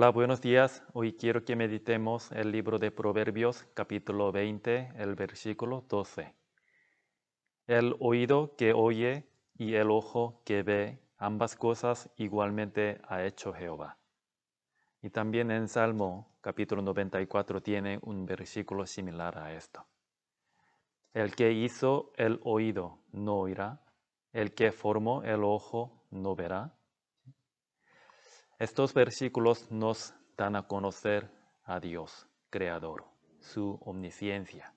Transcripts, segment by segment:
Hola, buenos días. Hoy quiero que meditemos el libro de Proverbios capítulo 20, el versículo 12. El oído que oye y el ojo que ve, ambas cosas igualmente ha hecho Jehová. Y también en Salmo capítulo 94 tiene un versículo similar a esto. El que hizo el oído no oirá, el que formó el ojo no verá estos versículos nos dan a conocer a Dios, Creador, su omnisciencia.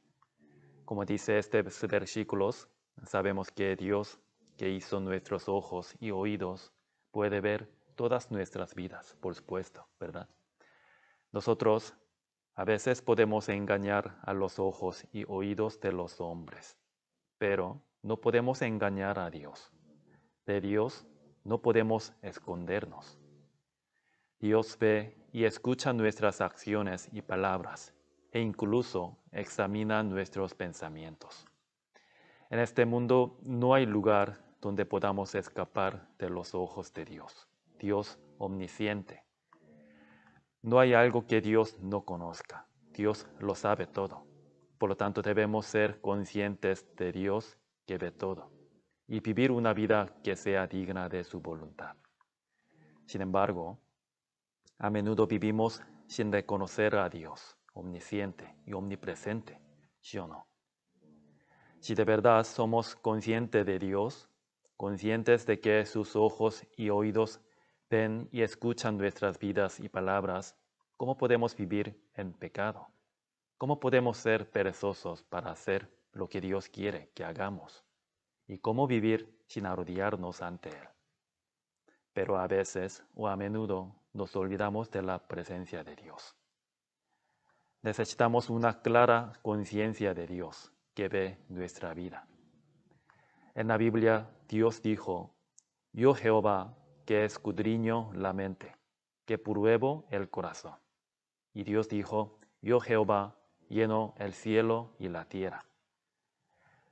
Como dice este versículo, sabemos que Dios, que hizo nuestros ojos y oídos, puede ver todas nuestras vidas, por supuesto, ¿verdad? Nosotros a veces podemos engañar a los ojos y oídos de los hombres, pero no podemos engañar a Dios. De Dios no podemos escondernos. Dios ve y escucha nuestras acciones y palabras e incluso examina nuestros pensamientos. En este mundo no hay lugar donde podamos escapar de los ojos de Dios, Dios omnisciente. No hay algo que Dios no conozca, Dios lo sabe todo. Por lo tanto debemos ser conscientes de Dios que ve todo y vivir una vida que sea digna de su voluntad. Sin embargo, a menudo vivimos sin reconocer a Dios, omnisciente y omnipresente, ¿sí o no? Si de verdad somos conscientes de Dios, conscientes de que sus ojos y oídos ven y escuchan nuestras vidas y palabras, ¿cómo podemos vivir en pecado? ¿Cómo podemos ser perezosos para hacer lo que Dios quiere que hagamos? ¿Y cómo vivir sin arrodillarnos ante Él? Pero a veces o a menudo nos olvidamos de la presencia de Dios. Necesitamos una clara conciencia de Dios que ve nuestra vida. En la Biblia Dios dijo, yo Jehová que escudriño la mente, que pruebo el corazón. Y Dios dijo, yo Jehová lleno el cielo y la tierra.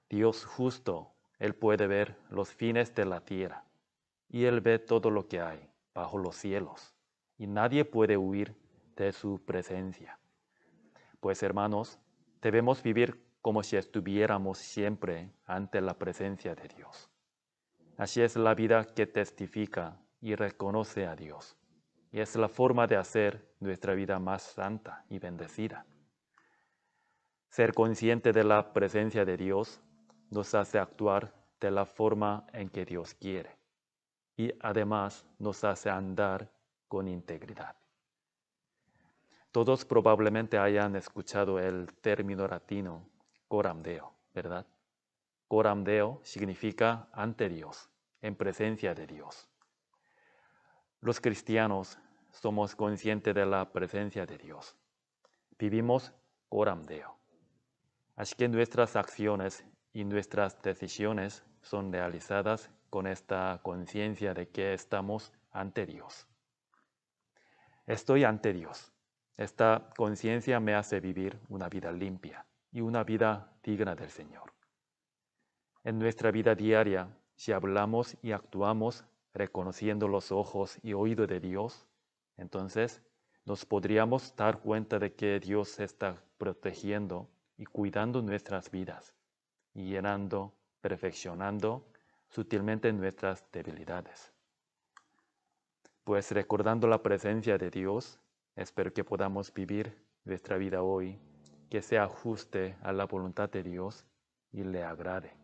Dios justo, Él puede ver los fines de la tierra, y Él ve todo lo que hay bajo los cielos y nadie puede huir de su presencia. Pues hermanos, debemos vivir como si estuviéramos siempre ante la presencia de Dios. Así es la vida que testifica y reconoce a Dios. Y es la forma de hacer nuestra vida más santa y bendecida. Ser consciente de la presencia de Dios nos hace actuar de la forma en que Dios quiere. Y además nos hace andar con integridad. Todos probablemente hayan escuchado el término latino coram deo, ¿verdad? Coram deo significa ante Dios, en presencia de Dios. Los cristianos somos conscientes de la presencia de Dios. Vivimos coram deo. Así que nuestras acciones y nuestras decisiones son realizadas con esta conciencia de que estamos ante Dios. Estoy ante Dios. Esta conciencia me hace vivir una vida limpia y una vida digna del Señor. En nuestra vida diaria, si hablamos y actuamos reconociendo los ojos y oído de Dios, entonces nos podríamos dar cuenta de que Dios está protegiendo y cuidando nuestras vidas y llenando, perfeccionando sutilmente nuestras debilidades. Pues recordando la presencia de Dios, espero que podamos vivir nuestra vida hoy, que se ajuste a la voluntad de Dios y le agrade.